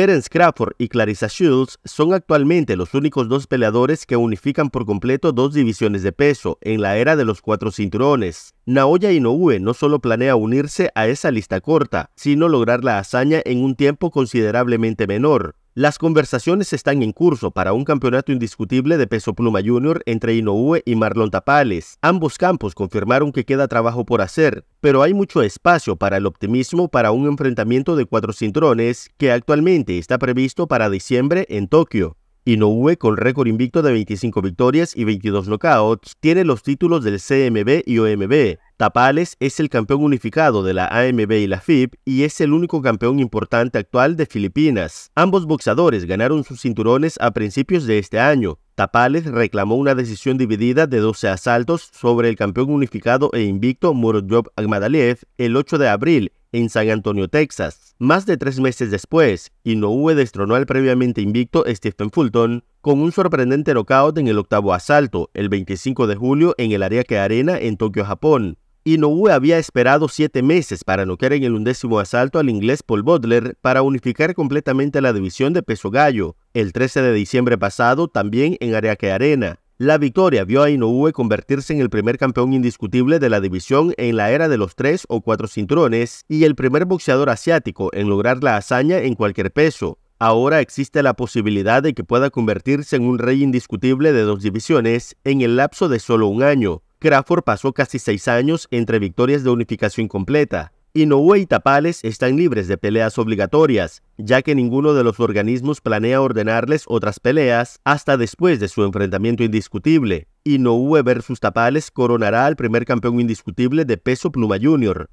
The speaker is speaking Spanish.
Terence Crawford y Clarissa Shields son actualmente los únicos dos peleadores que unifican por completo dos divisiones de peso en la era de los cuatro cinturones. Naoya Inoue no solo planea unirse a esa lista corta, sino lograr la hazaña en un tiempo considerablemente menor, las conversaciones están en curso para un campeonato indiscutible de peso pluma junior entre Inoue y Marlon Tapales. Ambos campos confirmaron que queda trabajo por hacer, pero hay mucho espacio para el optimismo para un enfrentamiento de cuatro cinturones que actualmente está previsto para diciembre en Tokio. Inoue, con récord invicto de 25 victorias y 22 knockouts, tiene los títulos del CMB y OMB. Tapales es el campeón unificado de la AMB y la FIB y es el único campeón importante actual de Filipinas. Ambos boxadores ganaron sus cinturones a principios de este año. Tapales reclamó una decisión dividida de 12 asaltos sobre el campeón unificado e invicto Murodjob Agmadaliev el 8 de abril en San Antonio, Texas. Más de tres meses después, Inoue destronó al previamente invicto Stephen Fulton con un sorprendente knockout en el octavo asalto, el 25 de julio en el Ariake Arena en Tokio, Japón. Inoue había esperado siete meses para noquear en el undécimo asalto al inglés Paul Butler para unificar completamente la división de peso gallo, el 13 de diciembre pasado también en Ariake Arena. La victoria vio a Inoue convertirse en el primer campeón indiscutible de la división en la era de los tres o cuatro cinturones y el primer boxeador asiático en lograr la hazaña en cualquier peso. Ahora existe la posibilidad de que pueda convertirse en un rey indiscutible de dos divisiones en el lapso de solo un año. Crawford pasó casi seis años entre victorias de unificación completa, Inoue y Tapales están libres de peleas obligatorias, ya que ninguno de los organismos planea ordenarles otras peleas hasta después de su enfrentamiento indiscutible. Inoue vs. Tapales coronará al primer campeón indiscutible de peso pluma junior.